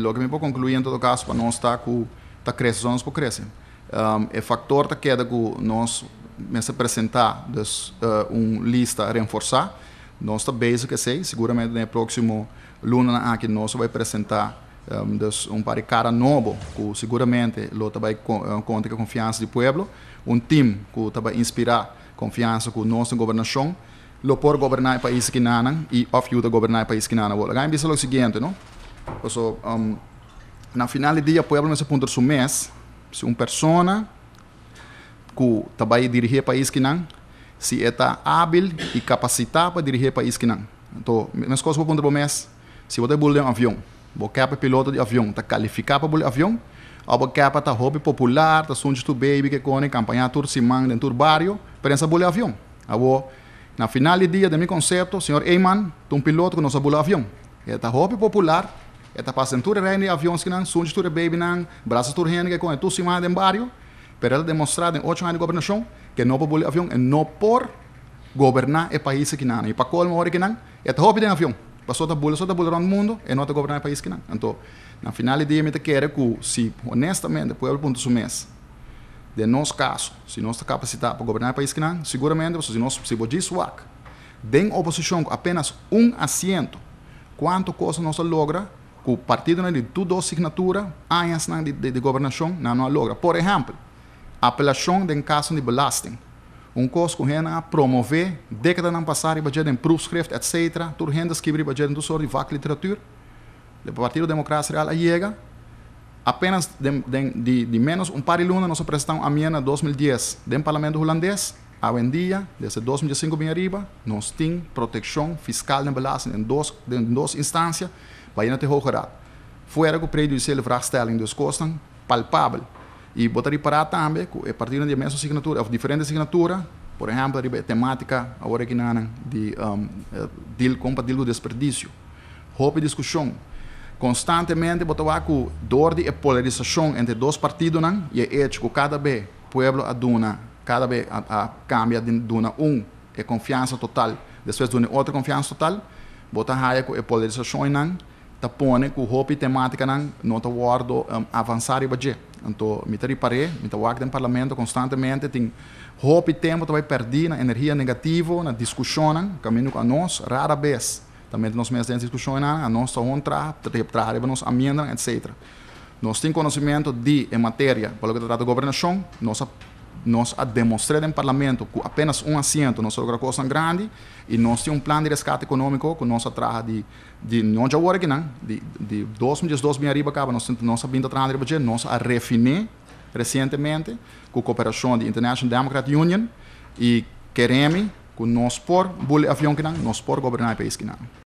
lo que me puedo concluir em todo caso para no estar tá con ta tá crece, nós por crescer. Um, é fator da queda que nós me apresentar des, uh, um lista reforçar. Nós está basic sei, seguramente no próximo luna aqui nós vai apresentar um, des, um par de cara novo, que seguramente lo tá vai eh, conta com a confiança do povo, um time que vai inspirar confiança com nossa governação, lo por governar o país que nanan e of you governar o país que nanan. Agora, é o seguinte, não? Also, um, na final do dia, pode se apontar su mês, se uma pessoa que trabalha dirigir país que não, se está é hábil e capacitada para dirigir país que não. Então, minhas coisas vou apontar para mês, se você voar um avião, você é piloto de avião, está qualificado para bolar avião, ou você está hobby popular, está sonho de baby, que cone, campanha tur simang, dentro do barrio, para essa bolar avião. Agora, na final do dia, de meu conceito, senhor Eyman, é um piloto que não sabe bolar avião, está é hobby popular, Eta passando ture rende aviões que não, sunge de baby não, braços ture rende que com tu cima de barrio, pero ela demonstrado em oito anos de governação que não pode avião e não por governar o país que não. E para qual hora que não, é hobby de avião. Passou da bolha, só da bolha no mundo e não está governando o país que não. Então, na final do dia, me quero que, se honestamente, o povo ponto sumes, de nosso caso, se nós está capacitado para governar o país que não, seguramente, se nós se bodisuac, tem oposição com apenas um assento, quanto coisa nós logra o partido de tudo signatura anos de, de, de governação não no logra. Por a apelação de caso de belasting. Um caso que a promover, década não passar, e fazer um proofschrift, etc. Tudo rendas que budget um sor de vaca literatura. O Partido Democrático Real chega apenas de, de, de, de, menos um par de luna nós apresentamos a minha 2010 no parlamento holandês a dia, desde 2005 bem arriba, nós temos proteção fiscal de belasting em duas, em duas instâncias vai na Hoge Raad. Fora que o prejudicial vraagstelling dus kosten palpável. E botar para também, a partir de mesma assinatura, ou diferentes assinaturas, por exemplo, a temática agora que não de um, eh, deal com o do desperdício. Houve discussão. Constantemente, botava que dor de polarização entre dois partidos, não? e é ético, cada vez o povo aduna, cada vez a, a cambia de duna um, é confiança total, depois de outra confiança total, botar raia que polarização, não? tapone ku hopi tematika nang nota wardo um, avançar e je então me tari pare me tawak den parlamento constantemente tem hopi tempo vai perdi na energia negativa na discussão caminho com a nós rara vez também nós mesmos temos discussões a nossa só contra retratar nos amenda etc nós tem conhecimento de em matéria pelo que trata governação nossa nós a demonstrar em parlamento com apenas um assento, nós uma coisa grande, e nós temos um plano de resgate econômico que nós traja de, de não já agora, não, de, de 2 mil arriba, acaba, nós, nós vindo atrás de budget, nós a refinar recentemente com a cooperação da International Democrat Union e queremos que nós por bule avião que não, nós por governar o país que não.